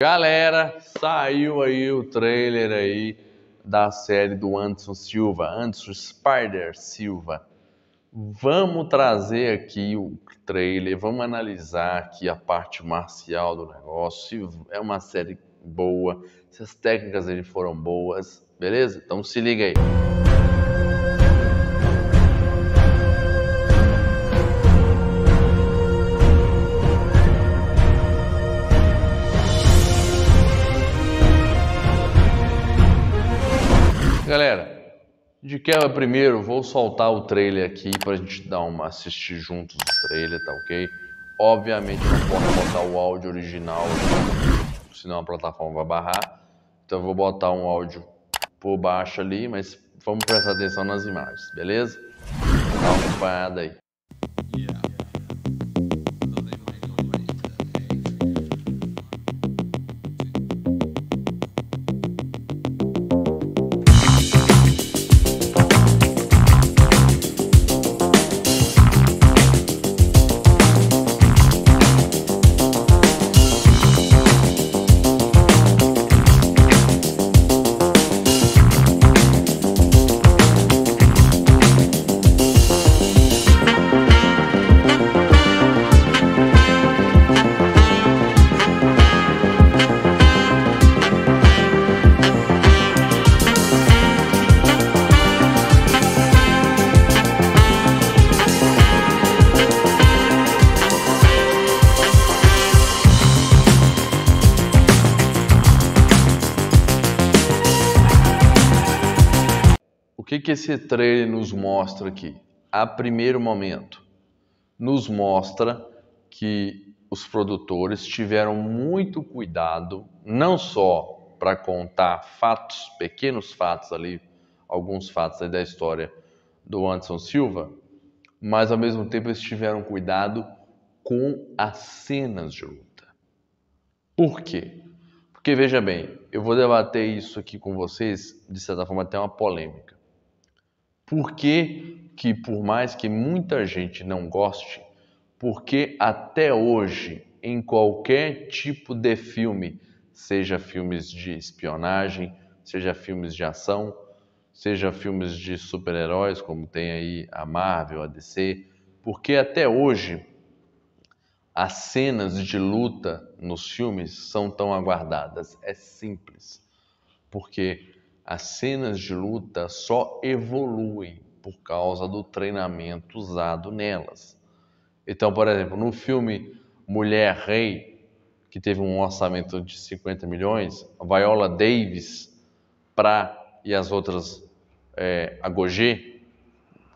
Galera, saiu aí o trailer aí da série do Anderson Silva, Anderson Spider Silva. Vamos trazer aqui o trailer, vamos analisar aqui a parte marcial do negócio, se é uma série boa, se as técnicas dele foram boas, beleza? Então se liga aí. Música De quebra é primeiro, vou soltar o trailer aqui pra gente dar uma assistir juntos o trailer, tá ok? Obviamente não posso botar o áudio original, senão a plataforma vai barrar. Então eu vou botar um áudio por baixo ali, mas vamos prestar atenção nas imagens, beleza? Dá uma acompanhada aí. que, que esse trailer nos mostra aqui? A primeiro momento, nos mostra que os produtores tiveram muito cuidado, não só para contar fatos, pequenos fatos ali, alguns fatos da história do Anderson Silva, mas ao mesmo tempo eles tiveram cuidado com as cenas de luta. Por quê? Porque veja bem, eu vou debater isso aqui com vocês, de certa forma até uma polêmica. Porque que, por mais que muita gente não goste, porque até hoje, em qualquer tipo de filme, seja filmes de espionagem, seja filmes de ação, seja filmes de super-heróis, como tem aí a Marvel, a DC, porque até hoje as cenas de luta nos filmes são tão aguardadas. É simples, porque as cenas de luta só evoluem por causa do treinamento usado nelas. Então, por exemplo, no filme Mulher Rei, que teve um orçamento de 50 milhões, a Viola Davis pra, e as outras, é,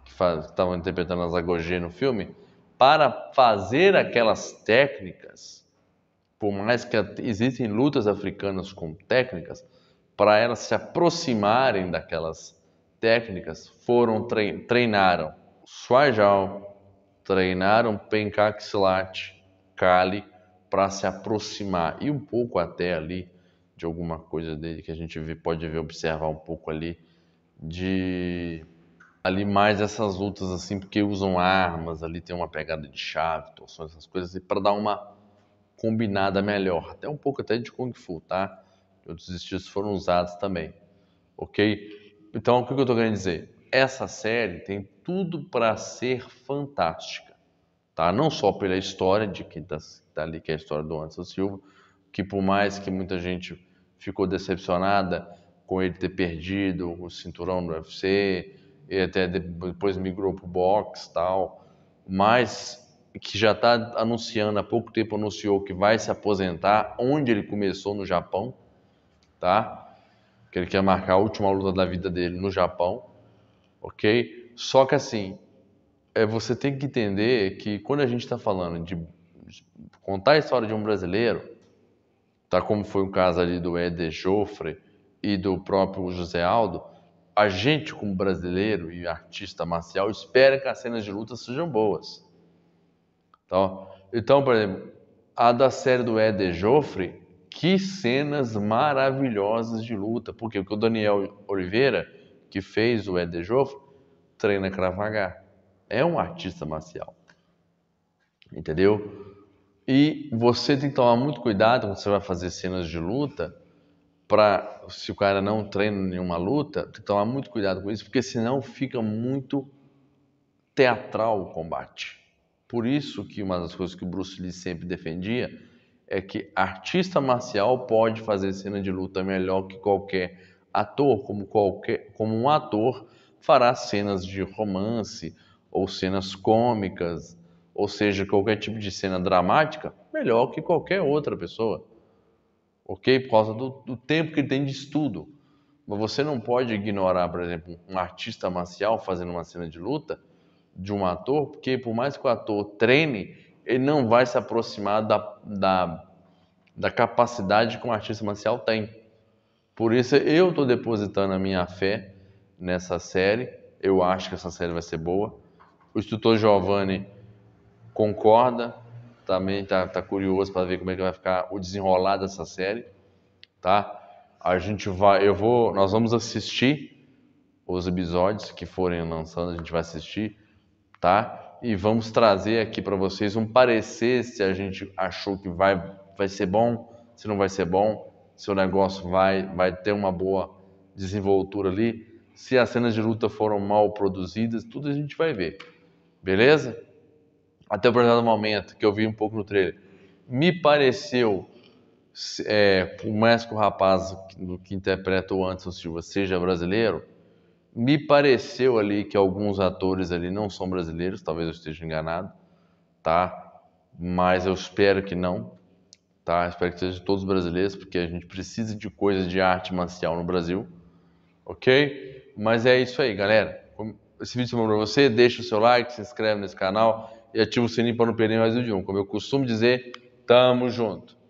que estavam interpretando as Agogê no filme, para fazer aquelas técnicas, por mais que existem lutas africanas com técnicas, para elas se aproximarem daquelas técnicas, foram treinaram Swajal, treinaram Pencaxilate, Kali, para se aproximar e um pouco até ali de alguma coisa dele que a gente pode ver, observar um pouco ali de ali mais essas lutas assim, porque usam armas, ali tem uma pegada de chave, torções, essas coisas, e para dar uma combinada melhor, até um pouco até de Kung Fu, tá? Outros estilos foram usados também, ok? Então, o que eu estou querendo dizer? Essa série tem tudo para ser fantástica, tá? Não só pela história de quem está tá ali, que é a história do Anderson Silva, que por mais que muita gente ficou decepcionada com ele ter perdido o cinturão do UFC, e até depois migrou para o boxe tal, mas que já está anunciando, há pouco tempo anunciou que vai se aposentar, onde ele começou no Japão, tá? Que ele quer marcar a última luta da vida dele no Japão, ok? Só que assim, é, você tem que entender que quando a gente está falando de contar a história de um brasileiro, tá? Como foi o caso ali do Éder Joffre e do próprio José Aldo, a gente como brasileiro e artista marcial espera que as cenas de luta sejam boas, tá? Então, por exemplo, a da série do Éder Joffre que cenas maravilhosas de luta. Por quê? Porque o Daniel Oliveira, que fez o Ed Joffre, treina Krav Maga. É um artista marcial. Entendeu? E você tem que tomar muito cuidado quando você vai fazer cenas de luta, para se o cara não treina nenhuma luta, tem que tomar muito cuidado com isso, porque senão fica muito teatral o combate. Por isso que uma das coisas que o Bruce Lee sempre defendia é que artista marcial pode fazer cena de luta melhor que qualquer ator, como, qualquer, como um ator fará cenas de romance ou cenas cômicas, ou seja, qualquer tipo de cena dramática, melhor que qualquer outra pessoa. Ok? Por causa do, do tempo que ele tem de estudo. Mas você não pode ignorar, por exemplo, um artista marcial fazendo uma cena de luta de um ator, porque por mais que o ator treine, ele não vai se aproximar da, da, da capacidade que um artista marcial tem. Por isso eu estou depositando a minha fé nessa série. Eu acho que essa série vai ser boa. O instrutor Giovanni concorda, também está tá curioso para ver como é que vai ficar o desenrolar dessa série, tá? A gente vai, eu vou, nós vamos assistir os episódios que forem lançando, a gente vai assistir, tá? e vamos trazer aqui para vocês um parecer se a gente achou que vai, vai ser bom, se não vai ser bom, se o negócio vai, vai ter uma boa desenvoltura ali, se as cenas de luta foram mal produzidas, tudo a gente vai ver, beleza? Até o primeiro momento, que eu vi um pouco no trailer, me pareceu, é, por mais que o rapaz que interpreta o Anderson Silva seja brasileiro, me pareceu ali que alguns atores ali não são brasileiros, talvez eu esteja enganado, tá? Mas eu espero que não, tá? Espero que sejam todos brasileiros, porque a gente precisa de coisas de arte marcial no Brasil, ok? Mas é isso aí, galera. Esse vídeo foi para você, deixa o seu like, se inscreve nesse canal e ativa o sininho para não perder mais vídeo. Como eu costumo dizer, tamo junto!